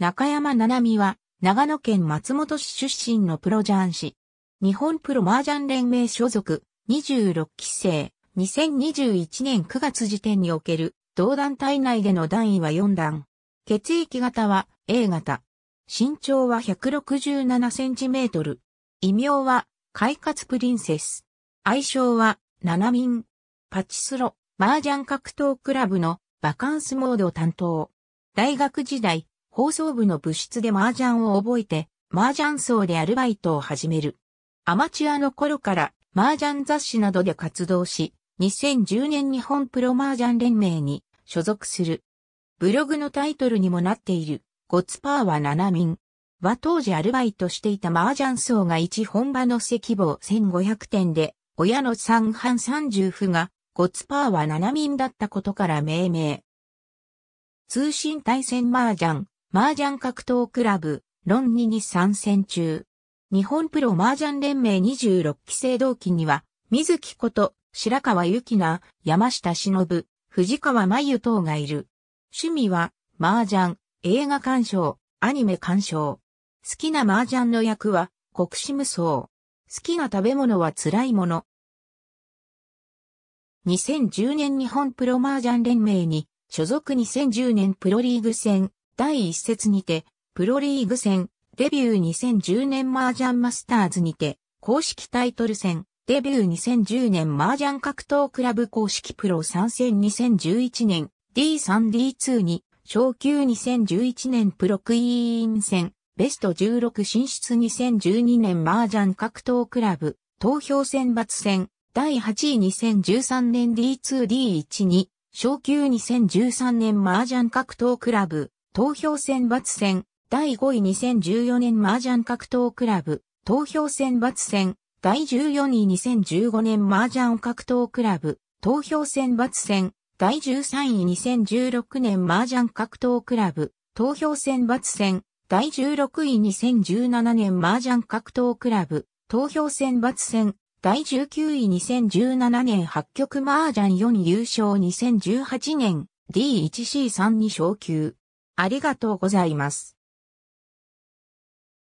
中山七海は、長野県松本市出身のプロ雀士。日本プロ麻雀連盟所属、26期生、2021年9月時点における、同団体内での段位は4段。血液型は A 型。身長は167センチメートル。異名は、快活プリンセス。愛称は、七民。パチスロ、麻雀格闘クラブのバカンスモード担当。大学時代、放送部の部室で麻雀を覚えて、麻雀層でアルバイトを始める。アマチュアの頃から麻雀雑誌などで活動し、2010年日本プロ麻雀連盟に所属する。ブログのタイトルにもなっている、ゴツパーは7民。は当時アルバイトしていた麻雀層が一本場の席棒1500点で、親の三半30歩が、ゴツパーは7民だったことから命名。通信対戦麻雀、麻雀格闘クラブ、ロンニに参戦中。日本プロ麻雀連盟26期生同期には、水木こと、白川幸奈、山下忍、藤川真由等がいる。趣味は、麻雀、映画鑑賞、アニメ鑑賞。好きな麻雀の役は、国士無双。好きな食べ物は辛いもの。2010年日本プロ麻雀連盟に、所属2010年プロリーグ戦、第一節にて、プロリーグ戦、デビュー2010年麻雀マスターズにて、公式タイトル戦、デビュー2010年麻雀格闘クラブ公式プロ参戦2011年 D3D2 に昇級2011年プロクイーン戦ベスト16進出2012年麻雀格闘クラブ投票選抜戦第8位2013年 D2D1 に昇級2013年麻雀格闘クラブ投票選抜戦、第5位2014年麻雀格闘クラブ、投票選抜戦、第14位2015年麻雀格闘クラブ、投票選抜戦、第13位2016年麻雀格闘クラブ、投票選抜戦、第16位2017年麻雀格闘クラブ、投票選抜戦、第19位2017年八局麻雀4優勝2018年 d 1 c 3に昇級。ありがとうございます。